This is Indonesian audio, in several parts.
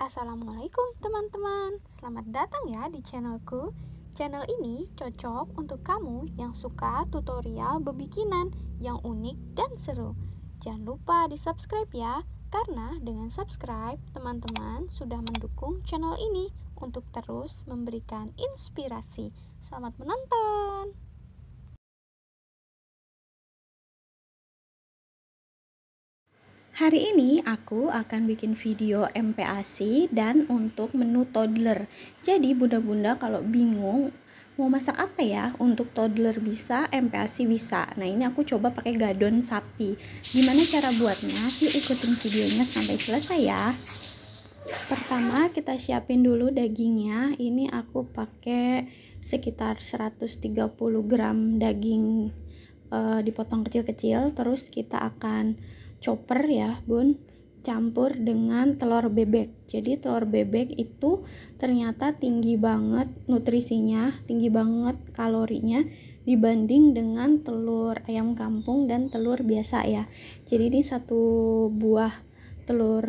Assalamualaikum teman-teman Selamat datang ya di channelku Channel ini cocok untuk kamu yang suka tutorial bebikinan yang unik dan seru Jangan lupa di subscribe ya Karena dengan subscribe teman-teman sudah mendukung channel ini Untuk terus memberikan inspirasi Selamat menonton Hari ini aku akan bikin video MPAC dan untuk menu toddler. Jadi bunda-bunda kalau bingung mau masak apa ya untuk toddler bisa, MPAC bisa. Nah ini aku coba pakai gadon sapi. Gimana cara buatnya? Yuk ikutin videonya sampai selesai ya. Pertama kita siapin dulu dagingnya. Ini aku pakai sekitar 130 gram daging e, dipotong kecil-kecil. Terus kita akan chopper ya bun campur dengan telur bebek jadi telur bebek itu ternyata tinggi banget nutrisinya tinggi banget kalorinya dibanding dengan telur ayam kampung dan telur biasa ya jadi ini satu buah telur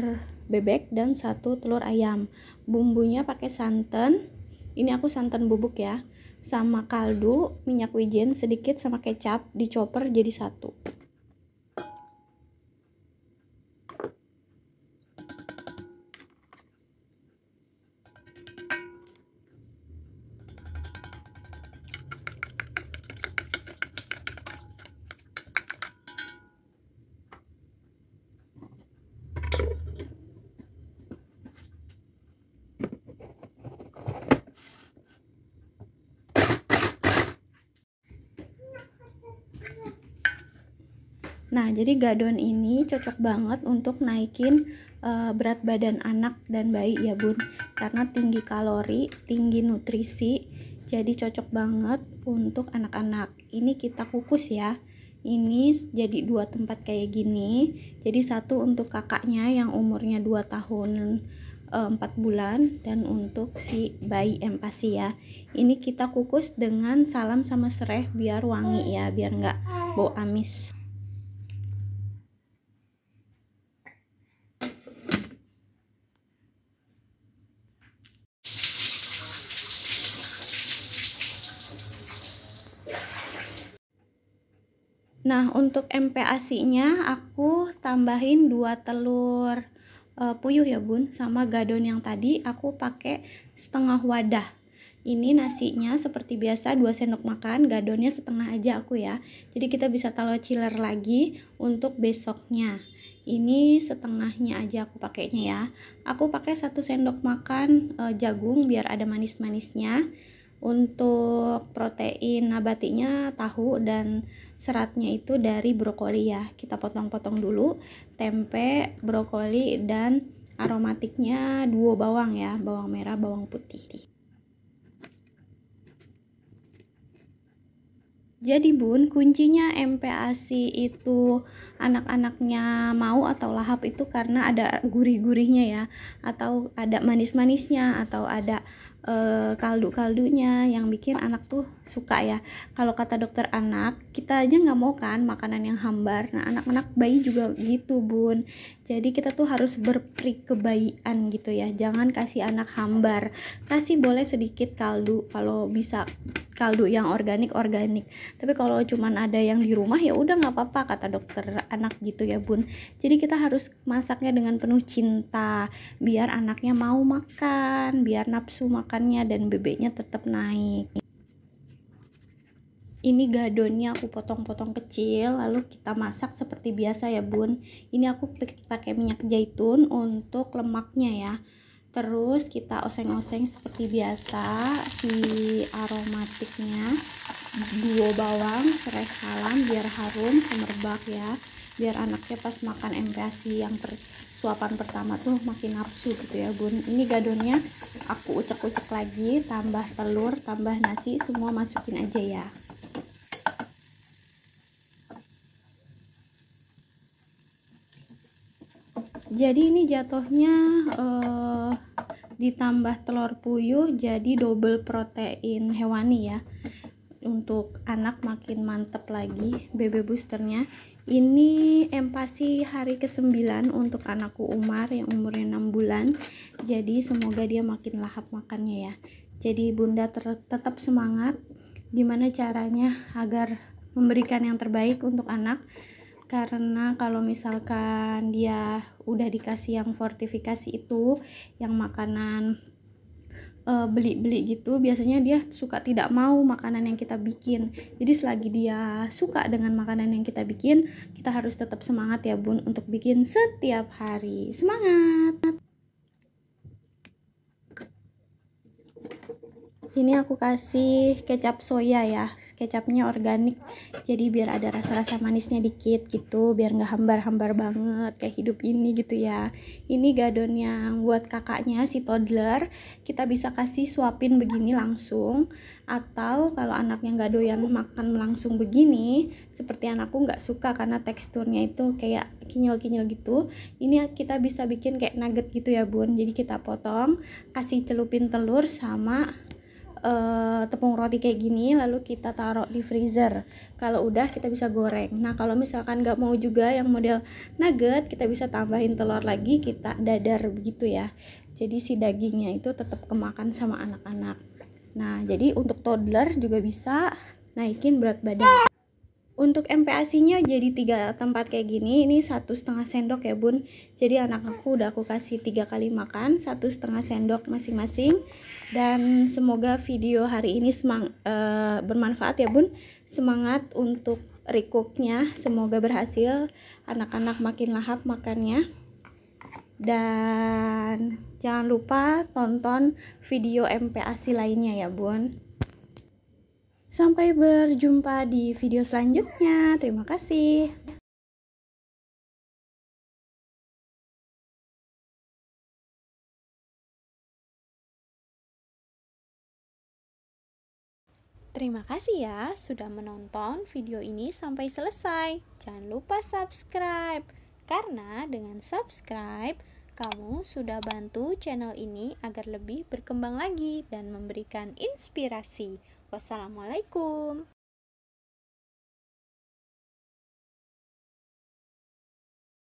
bebek dan satu telur ayam bumbunya pakai santan ini aku santan bubuk ya sama kaldu minyak wijen sedikit sama kecap dicoper jadi satu Nah, jadi gadon ini cocok banget untuk naikin uh, berat badan anak dan bayi ya, Bun. Karena tinggi kalori, tinggi nutrisi, jadi cocok banget untuk anak-anak. Ini kita kukus ya. Ini jadi dua tempat kayak gini. Jadi satu untuk kakaknya yang umurnya 2 tahun eh, empat bulan dan untuk si bayi empasi ya. Ini kita kukus dengan salam sama sereh biar wangi ya, biar nggak bau amis. Nah, untuk mpac nya aku tambahin dua telur uh, puyuh ya, Bun, sama gadon yang tadi aku pakai setengah wadah. Ini nasinya seperti biasa 2 sendok makan, gadonnya setengah aja aku ya. Jadi kita bisa taruh chiller lagi untuk besoknya. Ini setengahnya aja aku pakainya ya. Aku pakai satu sendok makan uh, jagung biar ada manis-manisnya untuk protein nabatinya tahu dan seratnya itu dari brokoli ya kita potong-potong dulu tempe brokoli dan aromatiknya dua bawang ya bawang merah bawang putih jadi bun kuncinya MPAC itu anak-anaknya mau atau lahap itu karena ada gurih-gurihnya ya atau ada manis-manisnya atau ada e, kaldu-kaldunya yang bikin anak tuh suka ya kalau kata dokter anak kita aja nggak mau kan makanan yang hambar nah anak-anak bayi juga gitu bun jadi kita tuh harus berperik kebayaan gitu ya jangan kasih anak hambar kasih boleh sedikit kaldu kalau bisa kaldu yang organik organik tapi kalau cuman ada yang di rumah ya udah nggak apa-apa kata dokter anak gitu ya bun jadi kita harus masaknya dengan penuh cinta biar anaknya mau makan biar nafsu makannya dan bebeknya tetap naik ini gadonnya aku potong-potong kecil lalu kita masak seperti biasa ya bun ini aku pakai minyak zaitun untuk lemaknya ya terus kita oseng-oseng seperti biasa si aromatiknya dua bawang serai salam biar harum semerbak ya biar anaknya pas makan MPASI yang per, suapan pertama tuh makin nafsu gitu ya bun ini gadonnya aku ucek-ucek lagi tambah telur tambah nasi semua masukin aja ya jadi ini jatuhnya eh, ditambah telur puyuh jadi double protein hewani ya untuk anak makin mantep lagi BB boosternya ini empasi hari ke-9 untuk anakku Umar yang umurnya 6 bulan jadi semoga dia makin lahap makannya ya jadi bunda tetap semangat gimana caranya agar memberikan yang terbaik untuk anak karena kalau misalkan dia udah dikasih yang fortifikasi itu yang makanan Eh, beli-beli gitu biasanya dia suka tidak mau makanan yang kita bikin jadi selagi dia suka dengan makanan yang kita bikin kita harus tetap semangat ya bun untuk bikin setiap hari semangat ini aku kasih kecap soya ya kecapnya organik jadi biar ada rasa-rasa manisnya dikit gitu biar nggak hambar-hambar banget kayak hidup ini gitu ya ini gadon yang buat kakaknya si toddler kita bisa kasih suapin begini langsung atau kalau anaknya nggak doyan makan langsung begini seperti anakku nggak suka karena teksturnya itu kayak kinyel kinyel gitu ini kita bisa bikin kayak nugget gitu ya bun jadi kita potong kasih celupin telur sama uh, tepung roti kayak gini lalu kita taruh di freezer kalau udah kita bisa goreng nah kalau misalkan nggak mau juga yang model nugget kita bisa tambahin telur lagi kita dadar begitu ya jadi si dagingnya itu tetap kemakan sama anak-anak nah jadi untuk toddler juga bisa naikin berat badan untuk MPASI-nya jadi tiga tempat kayak gini ini satu setengah sendok ya bun jadi anak aku udah aku kasih tiga kali makan satu setengah sendok masing-masing dan semoga video hari ini semang uh, bermanfaat ya bun semangat untuk recooknya semoga berhasil anak-anak makin lahap makannya dan jangan lupa tonton video MPASI lainnya ya bun Sampai berjumpa di video selanjutnya. Terima kasih. Terima kasih ya sudah menonton video ini sampai selesai. Jangan lupa subscribe, karena dengan subscribe kamu sudah bantu channel ini agar lebih berkembang lagi dan memberikan inspirasi. Wassalamualaikum.